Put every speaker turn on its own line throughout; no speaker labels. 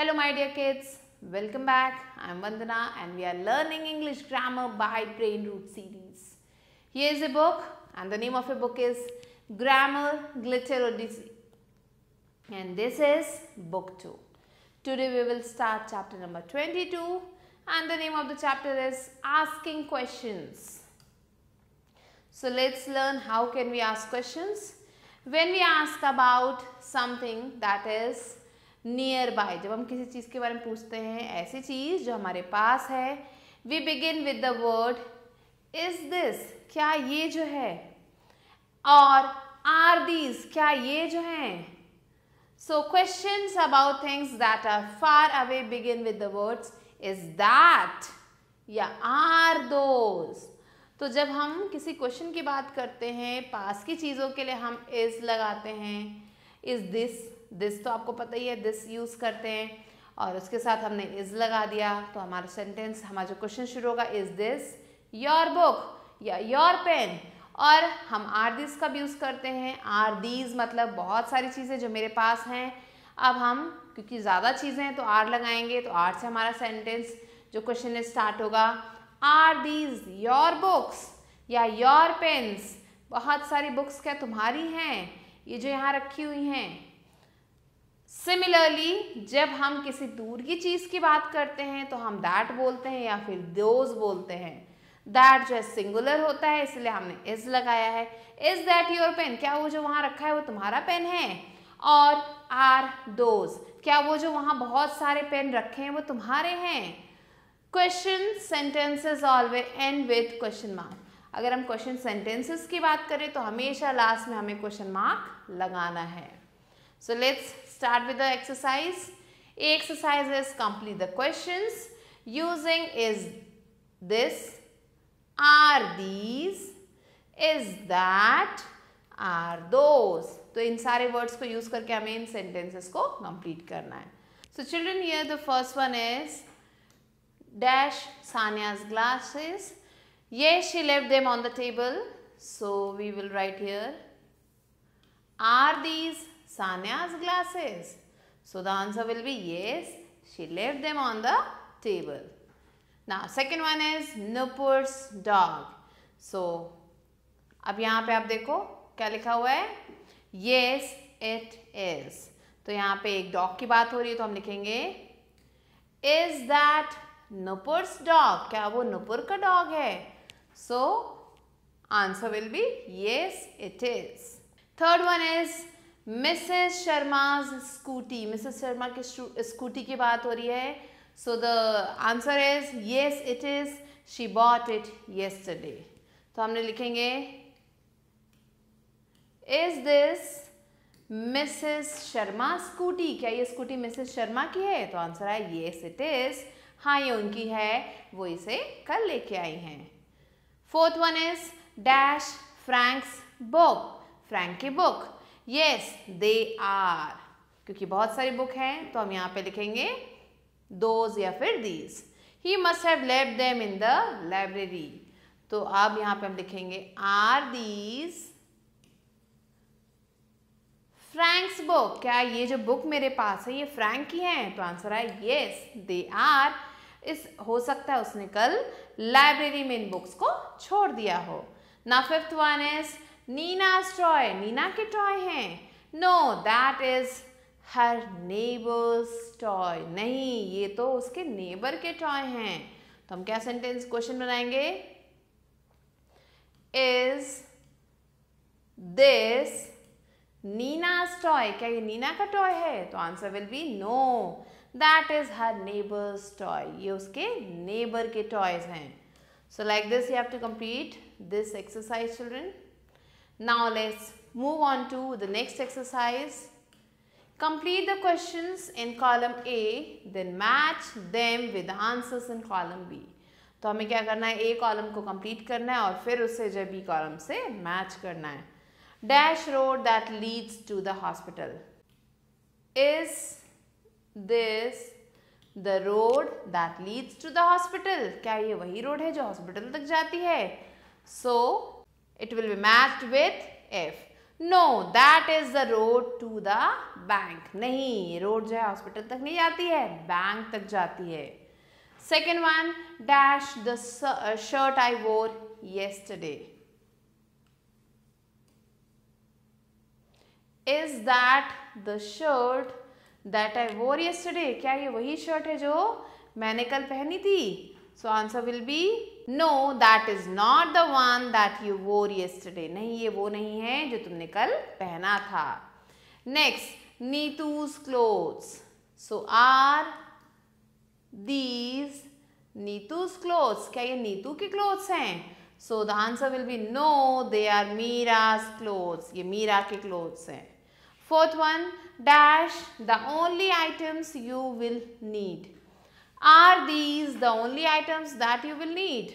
Hello my dear kids, welcome back. I am Vandana and we are learning English grammar by Brain Root series. Here is a book and the name of a book is Grammar, Glitter Odyssey and this is book 2. Today we will start chapter number 22 and the name of the chapter is Asking Questions. So let's learn how can we ask questions. When we ask about something that is near by जब हम किसी चीज़ के बारे में पूछते हैं ऐसी चीज़ जो हमारे पास है we begin with the word is this क्या ये जो है और आर दीज क्या ये जो है so question about things that are far away begin with the words is that या आर दोज तो जब हम किसी क्वेश्चन की बात करते हैं पास की चीज़ों के लिए हम इज लगाते हैं इज दिस दिस तो आपको पता ही है दिस यूज़ करते हैं और उसके साथ हमने इज़ लगा दिया तो हमारा सेंटेंस हमारा जो क्वेश्चन शुरू होगा इज़ दिस योर बुक या योर पेन और हम आर दिस का भी यूज़ करते हैं आर दीज मतलब बहुत सारी चीज़ें जो मेरे पास हैं अब हम क्योंकि ज़्यादा चीज़ें हैं तो आर लगाएंगे तो आर से हमारा सेंटेंस जो क्वेश्चन स्टार्ट होगा आर दीज योर बुक्स या योर पेन्स बहुत सारी बुक्स क्या तुम्हारी हैं ये जो यहाँ रखी हुई हैं सिमिलरली जब हम किसी दूर की चीज़ की बात करते हैं तो हम दैट बोलते हैं या फिर दोज बोलते हैं दैट जो है सिंगुलर होता है इसलिए हमने इज लगाया है इज दैट योर पेन क्या वो जो वहाँ रखा है वो तुम्हारा पेन है और आर दोज क्या वो जो वहाँ बहुत सारे पेन रखे हैं वो तुम्हारे हैं question sentences always end with question mark अगर हम क्वेश्चन सेंटेंसेस की बात करें तो हमेशा लास्ट में हमें क्वेश्चन मार्क लगाना है So let's start with the exercise. Exercises complete the questions using is this, are these, is that, are those. So in sare words ko use karke hame sentences ko complete karna hai. So children here the first one is dash Sanya's glasses. Yes, she left them on the table. So we will write here. Are these Sanya's glasses? So the answer will be yes, she left them on the table. Now second one is Nupur's dog. So अब यहाँ पे आप देखो क्या लिखा हुआ है Yes, it is. तो यहाँ पे एक dog की बात हो रही है तो हम लिखेंगे Is that Nupur's dog? क्या वो Nupur का dog है So answer will be yes, it is. Third one is Mrs Sharma's scooty Mrs Sharma के स्कूटी की बात हो रही है so the answer is yes it is she bought it yesterday तो हमने लिखेंगे is this Mrs Sharma scooty क्या ये स्कूटी मिसेस शर्मा की है तो आंसर है येस इट इज हाँ ये उनकी है वो इसे कल लेके आई हैं fourth one is dash Frank's book Frank की बुक यस दे आर क्योंकि बहुत सारी बुक हैं तो हम यहाँ पे लिखेंगे दोज या फिर दीज ही मस्ट हैव लेव देम इन द लाइब्रेरी तो अब यहाँ पे हम लिखेंगे आर दीज फ्रैंक्स बुक क्या ये जो बुक मेरे पास है ये फ्रैंक की तो है तो आंसर है येस दे आर इस हो सकता है उसने कल लाइब्रेरी में इन बुक्स को छोड़ दिया हो ना फिफ्थ वन इज नी Nina's toy. Nina के toy हैं. No, that is her neighbor's toy. नहीं ये तो उसके neighbor के toy हैं. तो हम क्या सेंटेंस क्वेश्चन बनाएंगे इज दिस नीनाज टॉय क्या ये नीना का टॉय है तो answer will be no that is her neighbour's toy ये उसके नेबर के टॉयज हैं so like this you have to complete this exercise children Now let's move on to the next exercise. Complete the questions in column A, then match them with the answers in column B. तो हमें क्या करना है ए column को complete करना है और फिर उसे जो बी कॉलम से मैच करना है dash road that leads to the hospital is this the road that leads to the hospital क्या ये वही रोड है जो हॉस्पिटल तक जाती है so so, It will be matched with F. No, that is the road to the bank. नहीं road जो है हॉस्पिटल तक नहीं जाती है बैंक तक जाती है second one dash the shirt I wore yesterday is that the shirt that I wore yesterday क्या ये वही शर्ट है जो मैंने कल पहनी थी so answer will be no that is not the one that you wore yesterday नहीं ये वो नहीं है जो तुमने कल पहना था next Neetu's clothes so are these Neetu's clothes क्या ये नीतू के क्लोथ्स हैं so the answer will be no they are Meera's clothes ये मीरा के क्लोथ्स हैं fourth one dash the only items you will need Are these the only items that you will need?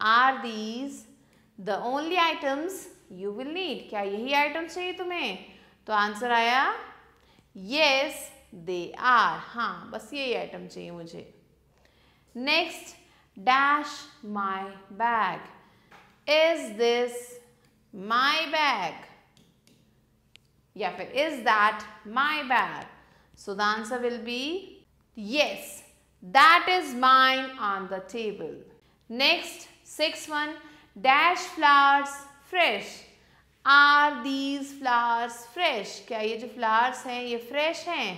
Are these the only items you will need? क्या यही items चाहिए तुम्हें तो answer आया yes they are. हाँ बस यही item चाहिए मुझे next dash my bag is this my bag या फिर is that my bag so the answer will be Yes, that is mine on the table. Next, six one, dash flowers fresh. are these flowers fresh क्या ये जो flowers हैं ये fresh हैं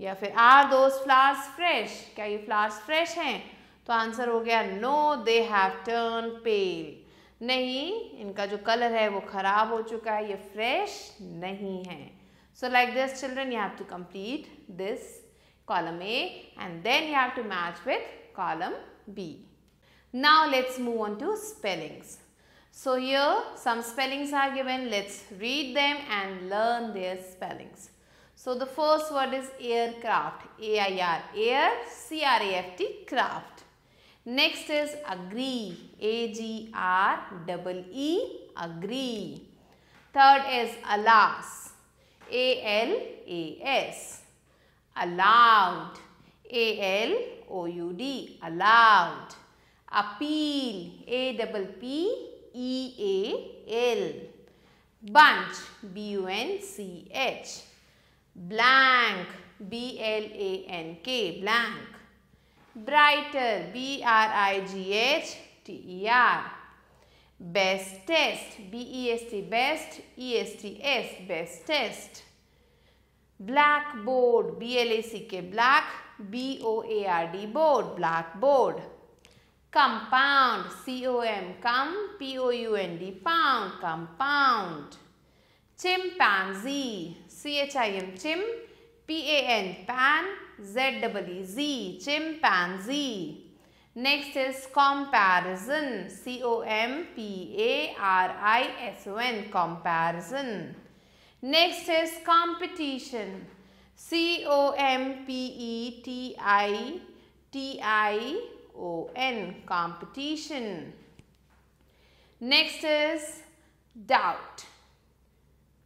या फिर आर दोज फ्लावर्स फ्रेश क्या ये फ्लावर्स फ्रेश हैं तो आंसर हो गया no they have turn pale नहीं इनका जो कलर है वो ख़राब हो चुका है ये फ्रेश नहीं है so like this children you have to complete this column A and then you have to match with column B. Now let's move on to spellings. So here some spellings are given. Let's read them and learn their spellings. So the first word is aircraft. A-I-R, air, C-R-A-F-T, craft. Next is agree. E, agree. Third is alas. A-L-A-S allowed. A-L-O-U-D, allowed. Appeal, A-double-P-E-A-L. Bunch, B-U-N-C-H. Blank, B-L-A-N-K, blank. Brighter, B-R-I-G-H-T-E-R. Best test, B-E-S-T, best, E-S-T-S, best test blackboard b l a c k black b o a r d board blackboard compound c o m com p o u n d pound compound chimpanzee c h i m chim p a n pan z e z chimpanzee next is comparison c o m p a r i s o n comparison Next is competition. C-O-M-P-E-T-I-T-I-O-N. Competition. Next is doubt.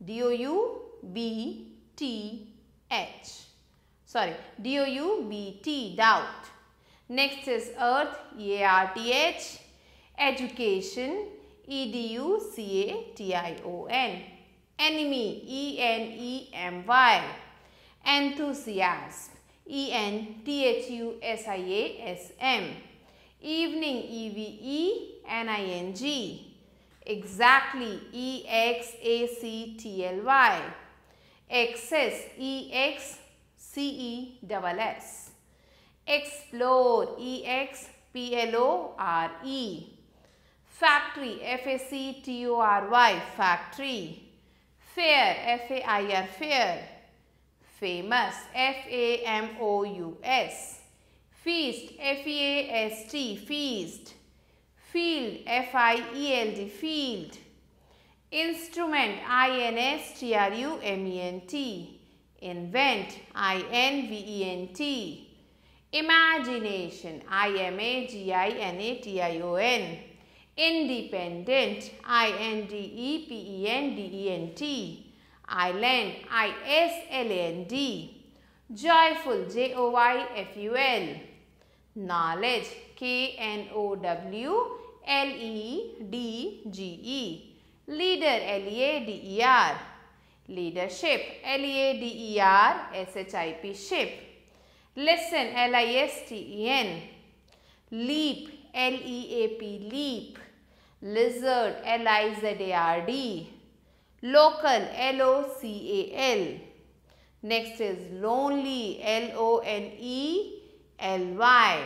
D-O-U-B-T-H. Sorry, D-O-U-B-T, doubt. Next is earth, E-A-R-T-H. Education, E-D-U-C-A-T-I-O-N enemy, E-N-E-M-Y, enthusiasm, E-N-T-H-U-S-I-A-S-M, evening, E-V-E-N-I-N-G, exactly, E-X-A-C-T-L-Y, excess, s. explore, E-X-P-L-O-R-E, factory, F-A-C-T-O-R-Y, factory, Fair, F-A-I-R, fair. Famous, F-A-M-O-U-S. Feast, F-E-A-S-T, feast. Field, F-I-E-L-D, field. Instrument, I-N-S-T-R-U-M-E-N-T. Invent, I-N-V-E-N-T. Imagination, I-M-A-G-I-N-A-T-I-O-N. Independent. I-N-D-E-P-E-N-D-E-N-T. Island. I-S-L-A-N-D. Joyful. J-O-Y-F-U-L. Knowledge. K-N-O-W-L-E-D-G-E. Leader. L-E-A-D-E-R. Leadership. L-E-A-D-E-R-S-H-I-P. Ship. Listen. L-I-S-T-E-N. Leap. L-E-A-P, leap. Lizard, L-I-Z-A-R-D. Local, L-O-C-A-L. Next is lonely, L-O-N-E-L-Y.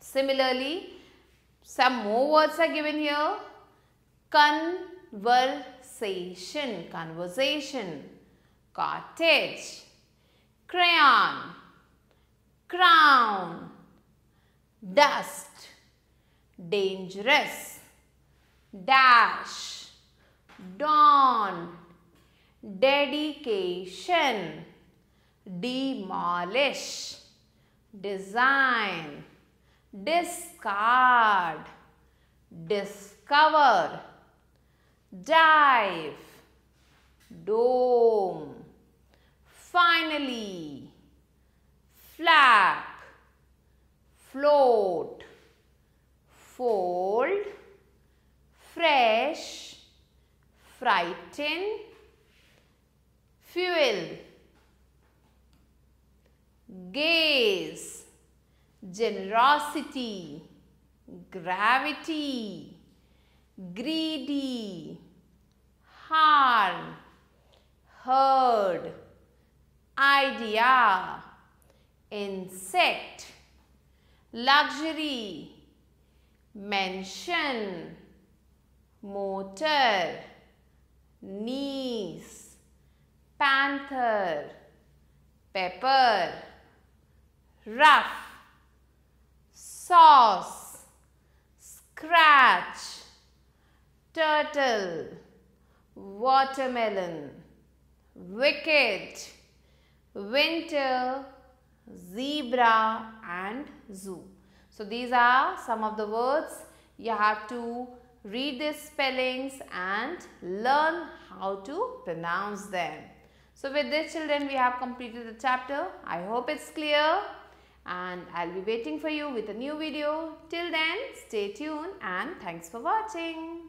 Similarly, some more words are given here. Conversation, conversation. Cottage, crayon, crown, dust, dangerous dash dawn dedication demolish design discard discover dive dome finally flap float fold, fresh, frighten, fuel, gaze, generosity, gravity, greedy, harm, herd, idea, insect, luxury, mention, motor, knees, panther, pepper, rough, sauce, scratch, turtle, watermelon, wicket, winter, zebra and zoo. So these are some of the words you have to read the spellings and learn how to pronounce them. So with this children we have completed the chapter. I hope it's clear and I'll be waiting for you with a new video. Till then stay tuned and thanks for watching.